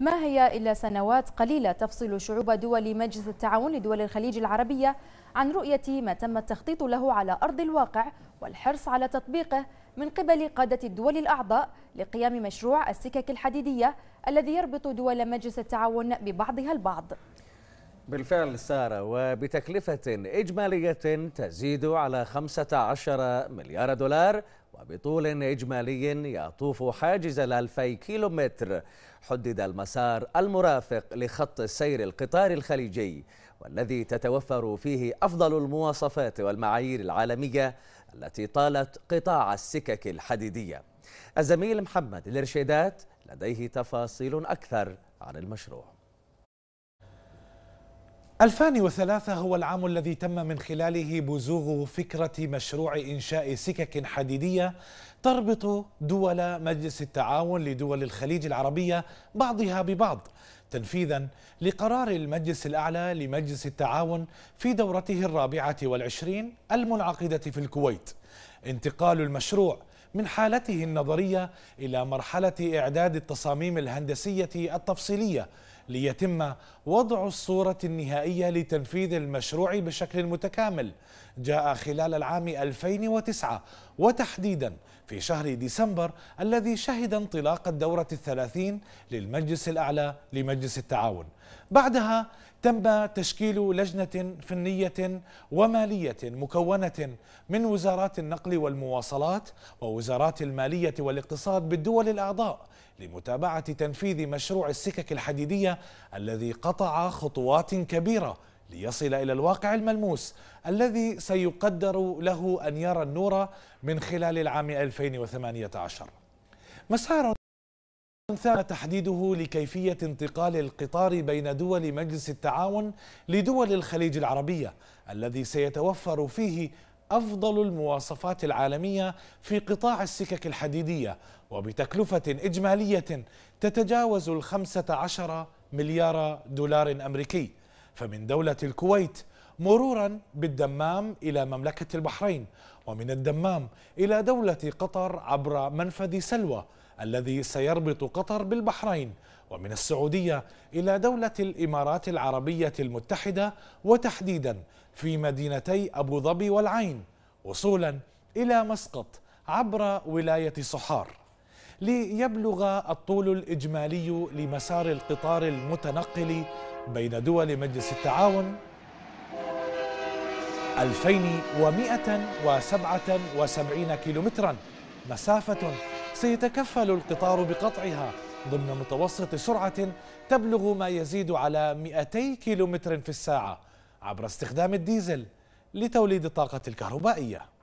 ما هي إلا سنوات قليلة تفصل شعوب دول مجلس التعاون لدول الخليج العربية عن رؤية ما تم التخطيط له على أرض الواقع والحرص على تطبيقه من قبل قادة الدول الأعضاء لقيام مشروع السكك الحديدية الذي يربط دول مجلس التعاون ببعضها البعض بالفعل سارة وبتكلفة إجمالية تزيد على 15 مليار دولار بطول إجمالي يطوف حاجز الألفي كيلومتر حدد المسار المرافق لخط السير القطار الخليجي والذي تتوفر فيه أفضل المواصفات والمعايير العالمية التي طالت قطاع السكك الحديدية الزميل محمد الرشيدات لديه تفاصيل أكثر عن المشروع 2003 هو العام الذي تم من خلاله بزوغ فكرة مشروع إنشاء سكك حديدية تربط دول مجلس التعاون لدول الخليج العربية بعضها ببعض تنفيذا لقرار المجلس الأعلى لمجلس التعاون في دورته الرابعة والعشرين المنعقدة في الكويت انتقال المشروع من حالته النظرية إلى مرحلة إعداد التصاميم الهندسية التفصيلية ليتم وضع الصورة النهائية لتنفيذ المشروع بشكل متكامل جاء خلال العام 2009 وتحديدا في شهر ديسمبر الذي شهد انطلاق الدورة الثلاثين للمجلس الأعلى لمجلس التعاون بعدها تم تشكيل لجنة فنية ومالية مكونة من وزارات النقل والمواصلات ووزارات المالية والاقتصاد بالدول الأعضاء لمتابعة تنفيذ مشروع السكك الحديدية الذي قطع خطوات كبيرة ليصل إلى الواقع الملموس الذي سيقدر له أن يرى النور من خلال العام 2018 مسار تم تحديده لكيفية انتقال القطار بين دول مجلس التعاون لدول الخليج العربية الذي سيتوفر فيه أفضل المواصفات العالمية في قطاع السكك الحديدية وبتكلفة إجمالية تتجاوز الخمسة عشر مليار دولار أمريكي فمن دولة الكويت مرورا بالدمام إلى مملكة البحرين ومن الدمام إلى دولة قطر عبر منفذ سلوى الذي سيربط قطر بالبحرين ومن السعودية إلى دولة الإمارات العربية المتحدة وتحديدا في مدينتي أبو ظبي والعين وصولا إلى مسقط عبر ولاية صحار ليبلغ الطول الإجمالي لمسار القطار المتنقل بين دول مجلس التعاون 2177 كيلومترا مسافة سيتكفل القطار بقطعها ضمن متوسط سرعة تبلغ ما يزيد على 200 كيلومتر في الساعة عبر استخدام الديزل لتوليد الطاقة الكهربائية